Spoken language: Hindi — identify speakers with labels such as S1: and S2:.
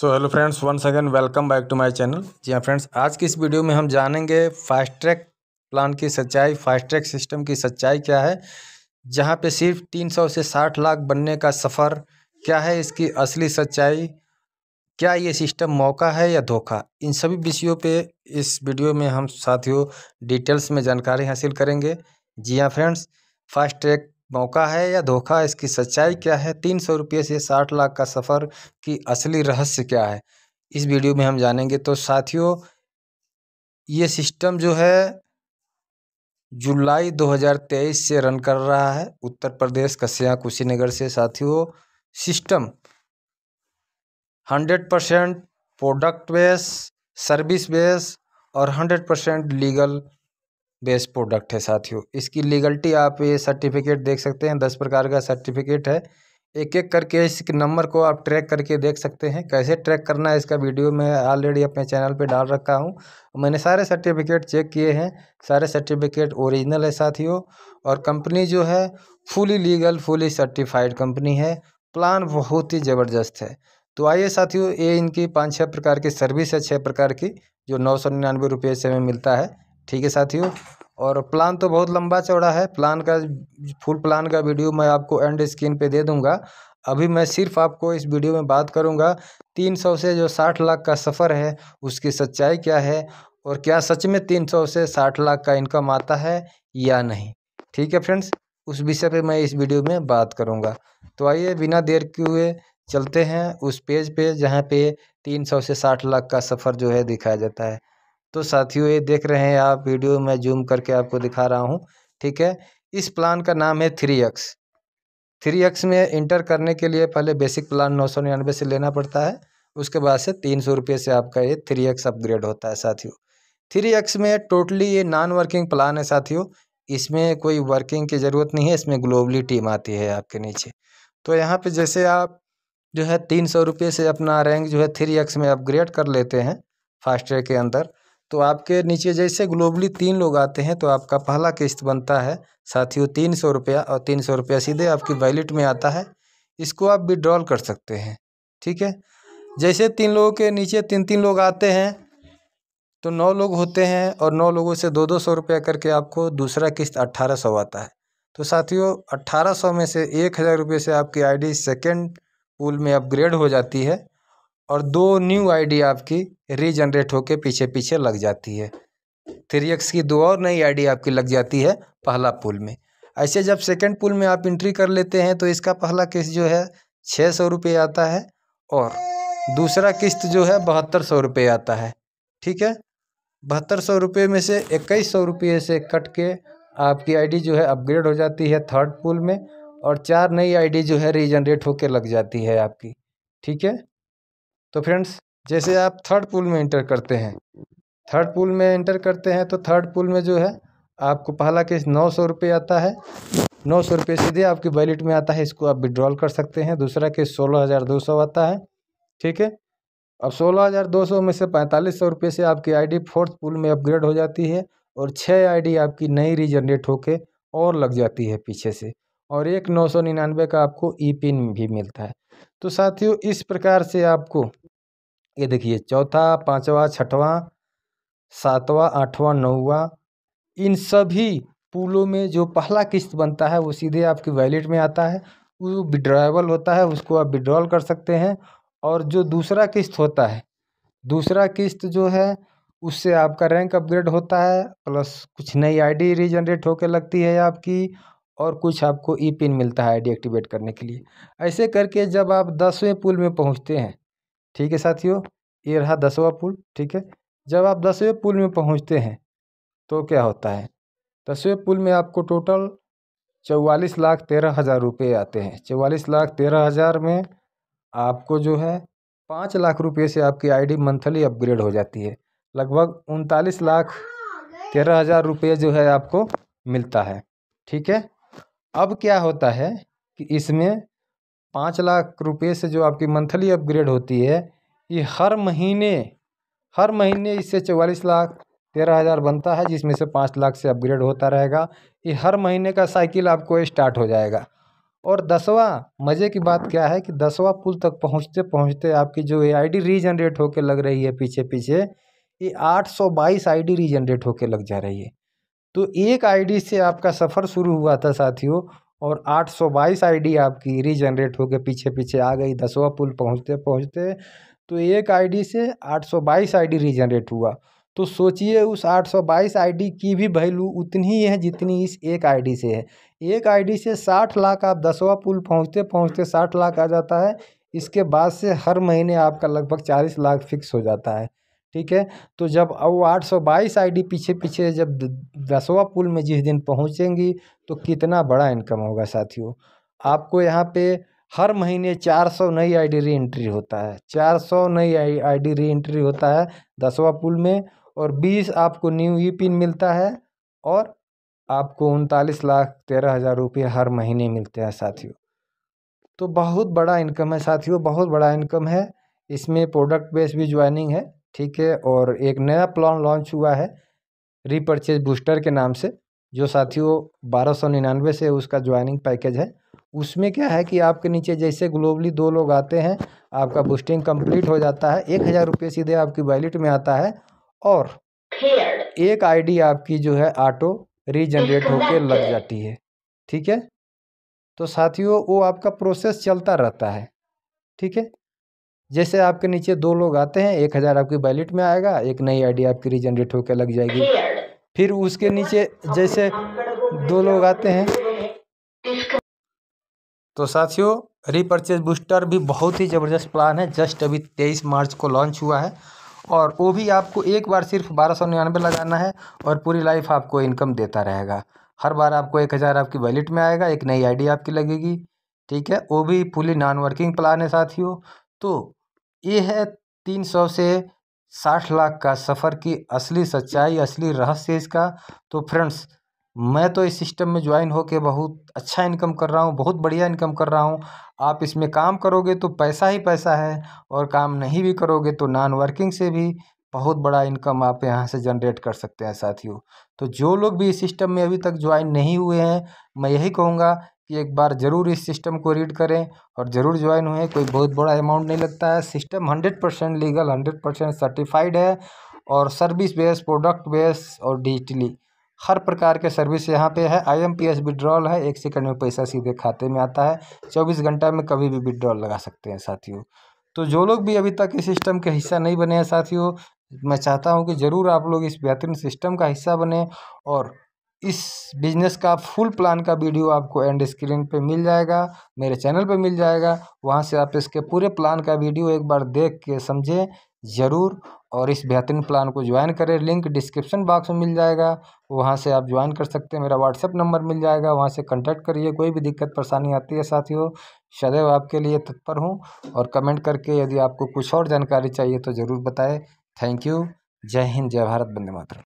S1: so hello friends one second welcome back to my channel जी हाँ फ्रेंड्स आज की इस वीडियो में हम जानेंगे फास्ट ट्रैक प्लान की सच्चाई फास्ट ट्रैक सिस्टम की सच्चाई क्या है जहाँ पे सिर्फ तीन सौ से साठ लाख बनने का सफ़र क्या है इसकी असली सच्चाई क्या ये सिस्टम मौका है या धोखा इन सभी विषयों पे इस वीडियो में हम साथियों डिटेल्स में जानकारी हासिल करेंगे जी हाँ फ्रेंड्स फास्ट ट्रैक मौका है या धोखा इसकी सच्चाई क्या है तीन सौ रुपये से साठ लाख का सफ़र की असली रहस्य क्या है इस वीडियो में हम जानेंगे तो साथियों ये सिस्टम जो है जुलाई 2023 से रन कर रहा है उत्तर प्रदेश कस्या कुशीनगर से साथियों system hundred percent product base service base और hundred percent legal best product है साथियों इसकी लीगलिटी आप ये सर्टिफिकेट देख सकते हैं दस प्रकार का सर्टिफिकेट है एक एक करके इस नंबर को आप ट्रैक करके देख सकते हैं कैसे ट्रैक करना है इसका वीडियो मैं ऑलरेडी अपने चैनल पे डाल रखा हूँ मैंने सारे सर्टिफिकेट चेक किए हैं सारे सर्टिफिकेट ओरिजिनल है साथियों और कंपनी जो है fully legal fully certified company है प्लान बहुत ही ज़बरदस्त है तो आइए साथियों ये इनकी पाँच छः प्रकार की सर्विस है छः प्रकार की जो नौ सौ निन्यानवे रुपये से हमें मिलता है ठीक है साथियों और प्लान तो बहुत लंबा चौड़ा है प्लान का फुल प्लान का वीडियो मैं आपको एंड स्क्रीन पे दे दूंगा अभी मैं सिर्फ आपको इस वीडियो में बात करूंगा तीन सौ से जो साठ लाख का सफ़र है उसकी सच्चाई क्या है और क्या सच में तीन सौ से साठ लाख का इनकम आता है या नहीं ठीक है फ्रेंड्स उस विषय पर मैं इस वीडियो में बात करूँगा तो आइए बिना देर के हुए चलते हैं उस पेज पे जहाँ पे तीन सौ से साठ लाख का सफ़र जो है दिखाया जाता है तो साथियों ये देख रहे हैं आप वीडियो में जूम करके आपको दिखा रहा हूँ ठीक है इस प्लान का नाम है थ्री एक्स थ्री एक्स में इंटर करने के लिए पहले बेसिक प्लान नौ सौ निन्यानवे से लेना पड़ता है उसके बाद से तीन सौ रुपये से आपका ये थ्री एक्स अपग्रेड होता है साथियों थ्री एक्स में टोटली ये नॉन वर्किंग प्लान है साथियों इसमें कोई वर्किंग की ज़रूरत नहीं है इसमें ग्लोबली टीम आती है आपके नीचे तो यहाँ पर जैसे आप जो है तीन सौ रुपये से अपना रैंक जो है थ्री एक्स में अपग्रेड कर लेते हैं फास्ट के अंदर तो आपके नीचे जैसे ग्लोबली तीन लोग आते हैं तो आपका पहला किस्त बनता है साथियों तीन सौ रुपया और तीन सौ रुपया सीधे आपकी वैलेट में आता है इसको आप विड्रॉल कर सकते हैं ठीक है जैसे तीन लोगों के नीचे तीन तीन लोग आते हैं तो नौ लोग होते हैं और नौ लोगों से दो दो सौ रुपया करके आपको दूसरा किस्त अट्ठारह सौ आता है तो साथियों अट्ठारह सौ में से एक हज़ार रुपये से आपकी आईडी सेकंड पूल में अपग्रेड हो जाती है और दो न्यू आईडी आपकी रीजनरेट होके पीछे पीछे लग जाती है थ्री एक्स की दो और नई आईडी आपकी लग जाती है पहला पुल में ऐसे जब सेकंड पुल में आप इंट्री कर लेते हैं तो इसका पहला किस्त जो है छः सौ रुपये आता है और दूसरा किस्त जो है बहत्तर सौ रुपये आता है ठीक है बहत्तर सौ रुपये में से इक्कीस सौ रुपये से कट के आपकी आईडी जो है अपग्रेड हो जाती है थर्ड पुल में और चार नई आईडी जो है रीजनरेट होके लग जाती है आपकी ठीक है तो फ्रेंड्स जैसे आप थर्ड पुल में इंटर करते हैं थर्ड पुल में इंटर करते हैं तो थर्ड पुल में जो है आपको पहला केस नौ सौ रुपये आता है नौ सौ रुपये सीधे आपकी वैलेट में आता है इसको आप विड्रॉल कर सकते हैं दूसरा केस सोलह हज़ार दो सौ आता है ठीक है अब सोलह हज़ार दो सौ में से पैंतालीस सौ रुपये से आपकी आईडी फोर्थ पुल में अपग्रेड हो जाती है और छः आईडी आपकी नई रीजनरेट होके और लग जाती है पीछे से और एक नौ सौ निन्यानवे का आपको ई e पिन भी मिलता है तो साथियों इस प्रकार से आपको ये देखिए चौथा पाँचवा छठवां सातवां आठवां नौवा इन सभी पुलों में जो पहला किस्त बनता है वो सीधे आपके वैलेट में आता है वो विड्राइवल होता है उसको आप विड्रॉल कर सकते हैं और जो दूसरा किस्त होता है दूसरा किस्त जो है उससे आपका रैंक अपग्रेड होता है प्लस कुछ नई आईडी रीजनरेट होकर लगती है आपकी और कुछ आपको ई पिन मिलता है डीएक्टिवेट करने के लिए ऐसे करके जब आप दसवें पुल में पहुंचते हैं ठीक है साथियों ये रहा दसवा पुल ठीक है जब आप दसवें पुल में पहुंचते हैं तो क्या होता है दसवें पुल में आपको टोटल चौवालीस लाख तेरह हज़ार रुपये आते हैं चौवालीस लाख तेरह हज़ार में आपको जो है पाँच लाख रुपये से आपकी आई मंथली अपग्रेड हो जाती है लगभग उनतालीस लाख तेरह हज़ार रुपये जो है आपको मिलता है ठीक है अब क्या होता है कि इसमें पाँच लाख रुपये से जो आपकी मंथली अपग्रेड होती है ये हर महीने हर महीने इससे चौवालीस लाख तेरह हज़ार बनता है जिसमें से पाँच लाख से अपग्रेड होता रहेगा ये हर महीने का साइकिल आपको स्टार्ट हो जाएगा और दसवा मज़े की बात क्या है कि दसवा पुल तक पहुंचते पहुंचते आपकी जो ये आईडी रीजनरेट होकर लग रही है पीछे पीछे ये आठ सौ बाईस आई डी रीजनरेट होकर लग जा रही है तो एक आईडी से आपका सफ़र शुरू हुआ था साथियों और 822 आईडी आपकी रीजनरेट होकर पीछे पीछे आ गई दसवा पुल पहुंचते पहुंचते तो एक आईडी से 822 आईडी रीजनरेट हुआ तो सोचिए उस 822 आईडी की भी वैल्यू उतनी ही है जितनी इस एक आईडी से है एक आईडी से 60 लाख आप दसवा पुल पहुंचते पहुंचते 60 लाख आ जाता है इसके बाद से हर महीने आपका लगभग 40 लाख फिक्स हो जाता है ठीक है तो जब वो आठ सौ बाईस आई डी पीछे पीछे जब दसवा पुल में जिस दिन पहुँचेंगी तो कितना बड़ा इनकम होगा साथियों आपको यहाँ पे हर महीने चार सौ नई आईडी री एंट्री होता है चार सौ नई आईडी री एंट्री होता है दसवा पुल में और बीस आपको न्यू ई पिन मिलता है और आपको उनतालीस लाख तेरह हज़ार रुपये हर महीने मिलते हैं साथियों तो बहुत बड़ा इनकम है साथियों बहुत बड़ा इनकम है इसमें प्रोडक्ट बेस भी ज्वाइनिंग है ठीक है और एक नया प्लान लॉन्च हुआ है रीपर्चेज बूस्टर के नाम से जो साथियों बारह सौ निन्यानवे से उसका ज्वाइनिंग पैकेज है उसमें क्या है कि आपके नीचे जैसे ग्लोबली दो लोग आते हैं आपका बूस्टिंग कंप्लीट हो जाता है एक हज़ार रुपये सीधे आपकी वैलेट में आता है और एक आईडी आपकी जो है ऑटो रीजनरेट होकर लग जाती है ठीक है तो साथियों वो आपका प्रोसेस चलता रहता है ठीक है जैसे आपके नीचे दो लोग आते हैं एक हज़ार आपकी बैलेट में आएगा एक नई आईडी आपकी रिजनरेट होकर लग जाएगी फिर उसके नीचे जैसे दो लोग आते हैं तो साथियों रिपर्चेज बूस्टर भी बहुत ही ज़बरदस्त प्लान है जस्ट अभी तेईस मार्च को लॉन्च हुआ है और वो भी आपको एक बार सिर्फ बारह सौ निन्यानवे लगाना है और पूरी लाइफ आपको इनकम देता रहेगा हर बार आपको एक हज़ार आपकी वैलेट में आएगा एक नई आईडी आपकी लगेगी ठीक है वो भी फुली नॉन वर्किंग प्लान है साथियों तो ये है तीन सौ से साठ लाख का सफ़र की असली सच्चाई असली रहस्य इसका तो फ्रेंड्स मैं तो इस सिस्टम में ज्वाइन होकर बहुत अच्छा इनकम कर रहा हूँ बहुत बढ़िया इनकम कर रहा हूँ आप इसमें काम करोगे तो पैसा ही पैसा है और काम नहीं भी करोगे तो नॉन वर्किंग से भी बहुत बड़ा इनकम आप यहाँ से जनरेट कर सकते हैं साथियों तो जो लोग भी इस सिस्टम में अभी तक ज्वाइन नहीं हुए हैं मैं यही कहूँगा कि एक बार ज़रूर इस सिस्टम को रीड करें और ज़रूर ज्वाइन हुए कोई बहुत बड़ा अमाउंट नहीं लगता है system hundred percent legal hundred percent certified है और सर्विस बेस प्रोडक्ट बेस और डिजिटली हर प्रकार के सर्विस यहाँ पे है I M P S withdrawal है एक सेकंड में पैसा सीधे खाते में आता है चौबीस घंटा में कभी भी विड्रॉल लगा सकते हैं साथियों तो जो लोग भी अभी तक इस सिस्टम के हिस्सा नहीं बने हैं साथियों मैं चाहता हूँ कि ज़रूर आप लोग इस बेहतरीन सिस्टम का हिस्सा बने और इस बिजनेस का फुल प्लान का वीडियो आपको एंड स्क्रीन पे मिल जाएगा मेरे चैनल पे मिल जाएगा वहाँ से आप इसके पूरे प्लान का वीडियो एक बार देख के समझें ज़रूर और इस बेहतरीन प्लान को ज्वाइन करें लिंक डिस्क्रिप्शन बॉक्स में मिल जाएगा वहाँ से आप ज्वाइन कर सकते हैं मेरा व्हाट्सअप नंबर मिल जाएगा वहाँ से कंटेक्ट करिए कोई भी दिक्कत परेशानी आती है साथियों सदैव आपके लिए तत्पर हूँ और कमेंट करके यदि आपको कुछ और जानकारी चाहिए तो ज़रूर बताएँ थैंक यू जय हिंद जय भारत बंदे मातरम